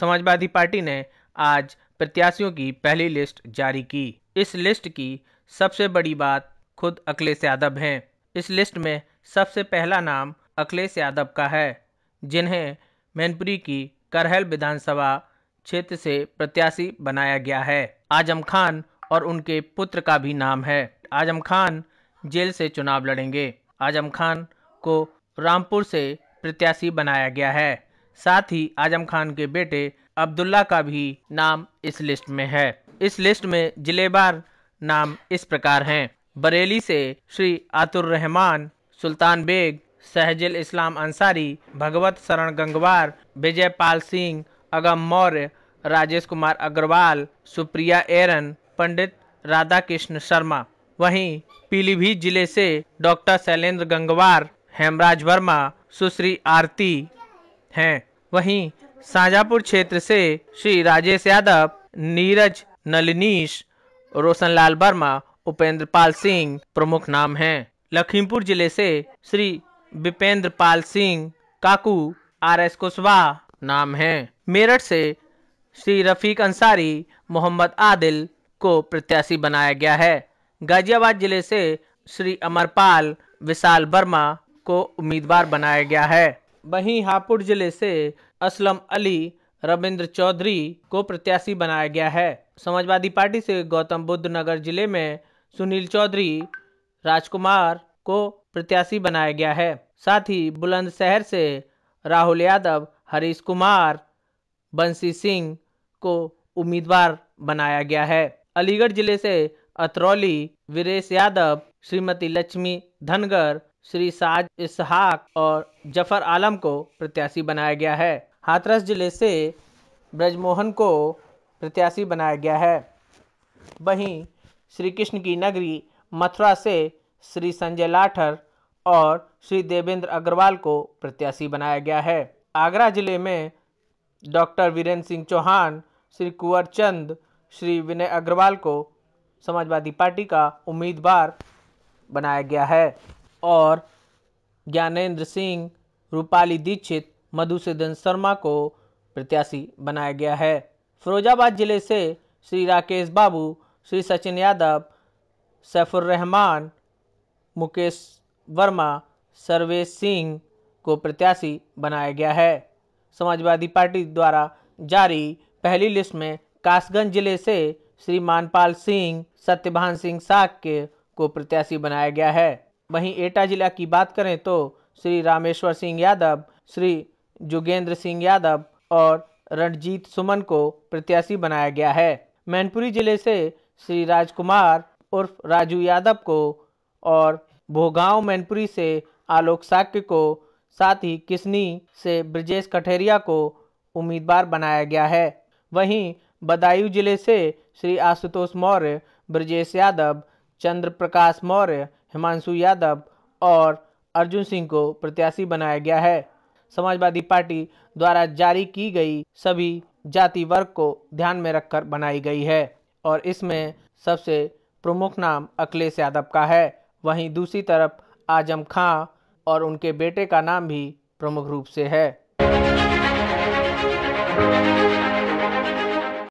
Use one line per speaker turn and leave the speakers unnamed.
Samajwadi party ने आज प्रत्याशियों की पहली लिस्ट जारी की इस लिस्ट की सबसे बड़ी बात खुद अखिलेश यादव हैं इस लिस्ट में सबसे पहला नाम अखिलेश यादव का है जिन्हें मैनपुरी की करहल विधानसभा क्षेत्र से प्रत्याशी बनाया गया है आजम खान और उनके पुत्र का भी नाम है आजम खान जेल से चुनाव लड़ेंगे आजम खान को रामपुर से प्रत्याशी बनाया गया है साथ ही आजम खान के बेटे अब्दुल्ला का भी नाम इस लिस्ट में है इस लिस्ट में जिलेबार नाम इस प्रकार हैं बरेली से श्री आतुर रहमान सुल्तान बेग सहजल इस्लाम अंसारी भगवत शरण गंगवार विजय पाल सिंह अगम मौर्य राजेश कुमार अग्रवाल सुप्रिया एरन पंडित राधा कृष्ण शर्मा वहीं पीलीभीत जिले से डॉक्टर शैलेंद्र गंगवार हेमराज वर्मा सुश्री आरती हैं वहीं साजापुर क्षेत्र से श्री राजेश यादव नीरज नलिनीश रोशन लाल वर्मा उपेंद्र पाल सिंह प्रमुख नाम हैं लखीमपुर जिले से श्री विपेंद्र पाल सिंह काकू आर एस कुशवाहा नाम हैं मेरठ से श्री रफीक अंसारी मोहम्मद आदिल को प्रत्याशी बनाया गया है गाजियाबाद जिले से श्री अमरपाल विशाल वर्मा को उम्मीदवार बनाया गया है वहीं हापुड़ जिले से असलम अली रविंद्र चौधरी को प्रत्याशी बनाया गया है समाजवादी पार्टी से गौतम बुद्ध नगर जिले में सुनील चौधरी राजकुमार को प्रत्याशी बनाया गया है साथ ही बुलंदशहर से राहुल यादव हरीश कुमार बंसी सिंह को उम्मीदवार बनाया गया है अलीगढ़ जिले से अतरौली वीरेश यादव श्रीमती लक्ष्मी धनगर श्री साज इसहाक और जफर आलम को प्रत्याशी बनाया गया है हाथरस जिले से ब्रजमोहन को प्रत्याशी बनाया गया है वहीं श्री कृष्ण की नगरी मथुरा से श्री संजय लाठर और श्री देवेंद्र अग्रवाल को प्रत्याशी बनाया गया है आगरा जिले में डॉक्टर वीरेंद्र सिंह चौहान श्री कुंवर चंद श्री विनय अग्रवाल को समाजवादी पार्टी का उम्मीदवार बनाया गया है और ज्ञानेन्द्र सिंह रूपाली दीक्षित मधुसूदन शर्मा को प्रत्याशी बनाया गया है फिरोजाबाद जिले से श्री राकेश बाबू श्री सचिन यादव सैफुर रहमान मुकेश वर्मा सर्वेश सिंह को प्रत्याशी बनाया गया है समाजवादी पार्टी द्वारा जारी पहली लिस्ट में कासगंज जिले से श्री मानपाल सिंह सत्यभान सिंह साग के को प्रत्याशी बनाया गया है वहीं एटा जिला की बात करें तो श्री रामेश्वर सिंह यादव श्री जोगेंद्र सिंह यादव और रणजीत सुमन को प्रत्याशी बनाया गया है मैनपुरी जिले से श्री राजकुमार उर्फ राजू यादव को और भोगाव मैनपुरी से आलोक साक्य को साथ ही किसनी से ब्रजेश कठेरिया को उम्मीदवार बनाया गया है वहीं बदायूं जिले से श्री आशुतोष मौर्य ब्रजेश यादव चंद्र प्रकाश मौर्य हिमांशु यादव और अर्जुन सिंह को प्रत्याशी बनाया गया है समाजवादी पार्टी द्वारा जारी की गई सभी जाति वर्ग को ध्यान में रखकर बनाई गई है और इसमें सबसे प्रमुख नाम अखिलेश यादव का है वहीं दूसरी तरफ आजम खां और उनके बेटे का नाम भी प्रमुख रूप से है